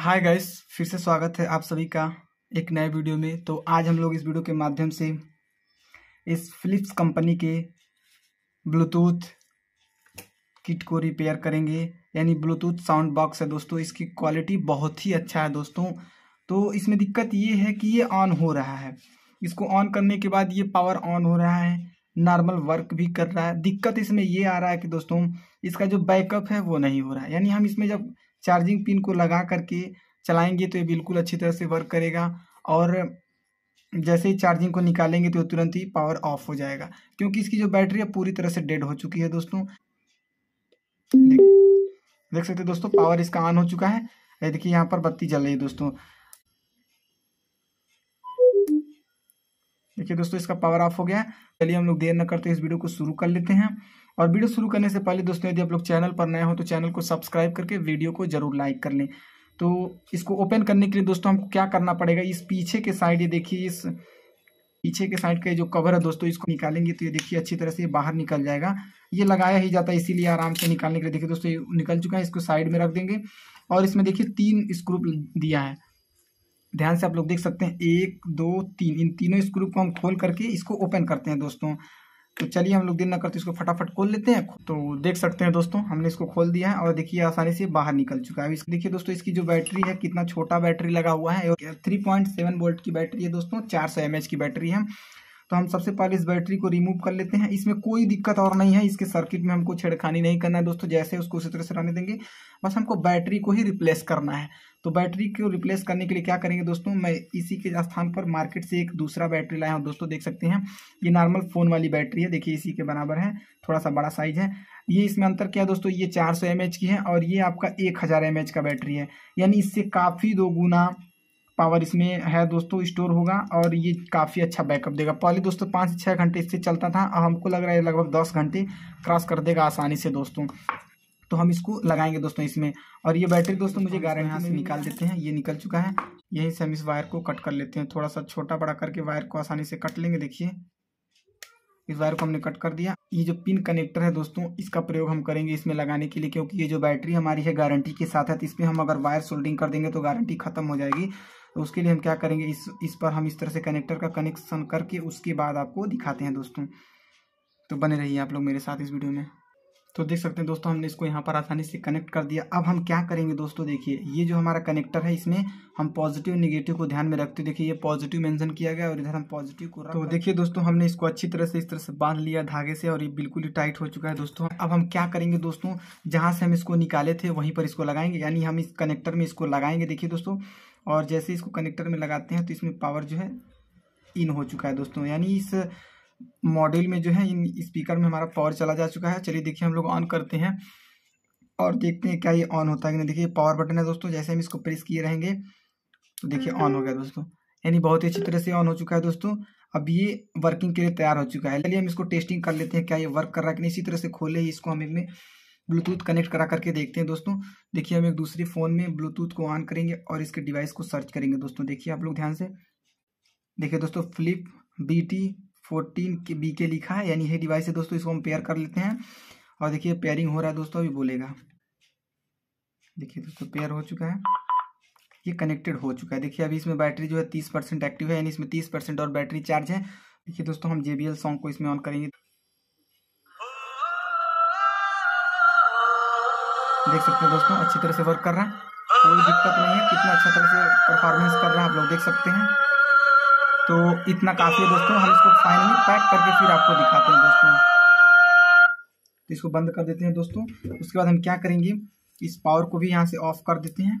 Hi guys फिर से स्वागत है आप सभी का एक नए वीडियो में तो आज हम लोग इस वीडियो के माध्यम से इस फिलिप्स कंपनी के ब्लूटूथ किट को रिपेयर करेंगे यानी ब्लूटूथ साउंड बॉक्स है दोस्तों इसकी क्वालिटी बहुत ही अच्छा है दोस्तों तो इसमें दिक्कत ये है कि ये ऑन हो रहा है इसको ऑन करने के बाद ये पावर ऑन हो रहा है नॉर्मल वर्क भी कर रहा है दिक्कत इसमें ये आ रहा है कि दोस्तों इसका जो बैकअप है वो नहीं हो रहा है यानी हम इसमें जब चार्जिंग पिन को लगा करके चलाएंगे तो ये बिल्कुल अच्छी तरह से वर्क करेगा और जैसे ही चार्जिंग को निकालेंगे तो तुरंत ही पावर ऑफ हो जाएगा क्योंकि इसकी जो बैटरी है पूरी तरह से डेड हो चुकी है दोस्तों देख, देख सकते हैं दोस्तों पावर इसका ऑन हो चुका है देखिए यहाँ पर बत्ती जल रही है दोस्तों देखिए दोस्तों इसका पावर ऑफ हो गया है चलिए हम लोग देर न करते इस वीडियो को शुरू कर लेते हैं और वीडियो शुरू करने से पहले दोस्तों यदि आप लोग चैनल पर नए हो तो चैनल को सब्सक्राइब करके वीडियो को जरूर लाइक कर लें तो इसको ओपन करने के लिए दोस्तों हमको क्या करना पड़ेगा इस पीछे के साइड ये देखिए इस पीछे के साइड का जो कवर है दोस्तों इसको निकालेंगे तो ये देखिए अच्छी तरह से ये बाहर निकल जाएगा ये लगाया ही जाता है इसीलिए आराम से निकालने के लिए देखिए दोस्तों ये निकल चुका है इसको साइड में रख देंगे और इसमें देखिए तीन स्क्रूप दिया है ध्यान से आप लोग देख सकते हैं एक दो तीन इन तीनों स्क्रू को हम खोल करके इसको ओपन करते हैं दोस्तों तो चलिए हम लोग दिन न करते इसको फटाफट खोल लेते हैं तो देख सकते हैं दोस्तों हमने इसको खोल दिया है और देखिए आसानी से बाहर निकल चुका है देखिए दोस्तों इसकी जो बैटरी है कितना छोटा बैटरी लगा हुआ है थ्री पॉइंट सेवन वोल्ट की बैटरी है दोस्तों चार सौ एम एच की बैटरी है तो हम सबसे पहले इस बैटरी को रिमूव कर लेते हैं इसमें कोई दिक्कत और नहीं है इसके सर्किट में हमको छेड़खानी नहीं करना है दोस्तों जैसे उसको उसी तरह से रहने देंगे बस हमको बैटरी को ही रिप्लेस करना है तो बैटरी को रिप्लेस करने के लिए क्या करेंगे दोस्तों मैं इसी के स्थान पर मार्केट से एक दूसरा बैटरी लाया हूँ दोस्तों देख सकते हैं ये नॉर्मल फ़ोन वाली बैटरी है देखिए इसी के बराबर है थोड़ा सा बड़ा साइज है ये इसमें अंतर क्या है दोस्तों ये 400 सौ की है और ये आपका 1000 हज़ार का बैटरी है यानी इससे काफ़ी दो गुना पावर इसमें है दोस्तों स्टोर होगा और ये काफ़ी अच्छा बैकअप देगा पहले दोस्तों पाँच से छः घंटे इससे चलता था अब हमको लग रहा है लगभग दस घंटे क्रॉस कर देगा आसानी से दोस्तों तो हम इसको लगाएंगे दोस्तों इसमें और ये बैटरी दोस्तों मुझे गारंटी यहाँ से निकाल देते हैं ये निकल चुका है यहीं से हम इस वायर को कट कर लेते हैं थोड़ा सा छोटा बड़ा करके वायर को आसानी से कट लेंगे देखिए इस वायर को हमने कट कर दिया ये जो पिन कनेक्टर है दोस्तों इसका प्रयोग हम करेंगे इसमें लगाने के लिए क्योंकि ये जो बैटरी हमारी है गारंटी के साथ है तो इसमें हम अगर वायर सोल्डिंग कर देंगे तो गारंटी खत्म हो जाएगी तो उसके लिए हम क्या करेंगे इस इस पर हम इस तरह से कनेक्टर का कनेक्शन करके उसके बाद आपको दिखाते हैं दोस्तों तो बने रहिए आप लोग मेरे साथ इस वीडियो में तो देख सकते हैं दोस्तों हमने इसको यहाँ पर आसानी से कनेक्ट कर दिया अब हम क्या करेंगे दोस्तों देखिए ये जो हमारा कनेक्टर है इसमें हम पॉजिटिव नेगेटिव को ध्यान में रखते देखिए ये पॉजिटिव मेंशन किया गया और इधर हम पॉजिटिव को तो देखिए दोस्तों हमने इसको अच्छी तरह से इस तरह से बांध लिया धागे से और ये बिल्कुल ही टाइट हो चुका है दोस्तों अब हम क्या करेंगे दोस्तों जहाँ से हम इसको निकाले थे वहीं पर इसको लगाएंगे यानी हम इस कनेक्टर में इसको लगाएंगे देखिए दोस्तों और जैसे इसको कनेक्टर में लगाते हैं तो इसमें पावर जो है इन हो चुका है दोस्तों यानी इस मॉड्यूल में जो है इन स्पीकर में हमारा पावर चला जा चुका है चलिए देखिए हम लोग ऑन करते हैं और देखते हैं क्या ये ऑन होता है कि नहीं देखिए पावर बटन है दोस्तों जैसे हम इसको प्रेस किए रहेंगे तो देखिए ऑन हो गया हम्म। दोस्तों यानी बहुत ही अच्छी तरह से ऑन हो चुका है दोस्तों अब ये वर्किंग के लिए तैयार हो चुका है चलिए हम इसको टेस्टिंग कर लेते हैं क्या ये वर्क कर रहा है कि नहीं इसी तरह से खोले ही इसको हम इनमें ब्लूटूथ कनेक्ट करा करके देखते हैं दोस्तों देखिए हम एक दूसरे फ़ोन में ब्लूटूथ को ऑन करेंगे और इसके डिवाइस को सर्च करेंगे दोस्तों देखिए आप लोग ध्यान से देखिए दोस्तों फ्लिप बी टी फोर्टीन के बी के लिखा है यानी ये डिवाइस है दोस्तों इसको हम पेयर कर लेते हैं और देखिए पेयरिंग हो रहा है दोस्तों अभी बोलेगा देखिए दोस्तों पेयर हो चुका है ये कनेक्टेड हो चुका है देखिए अभी इसमें बैटरी जो है तीस परसेंट एक्टिव है यानी इसमें तीस परसेंट और बैटरी चार्ज है देखिए दोस्तों हम जे बी सॉन्ग को इसमें ऑन करेंगे देख सकते हैं दोस्तों अच्छी तरह से वर्क कर रहा है कोई दिक्कत नहीं है कितना अच्छा तरह से परफॉर्मेंस कर रहा है आप लोग देख सकते हैं तो इतना काफ़ी है दोस्तों हम इसको फाइनली पैक करके फिर आपको दिखाते हैं दोस्तों तो इसको बंद कर देते हैं दोस्तों उसके बाद हम क्या करेंगे इस पावर को भी यहाँ से ऑफ कर देते हैं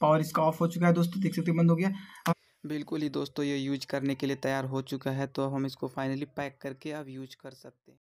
पावर इसका ऑफ हो चुका है दोस्तों देख सकते बंद हो गया बिल्कुल ही दोस्तों ये यूज करने के लिए तैयार हो चुका है तो हम इसको फाइनली पैक करके अब यूज कर सकते हैं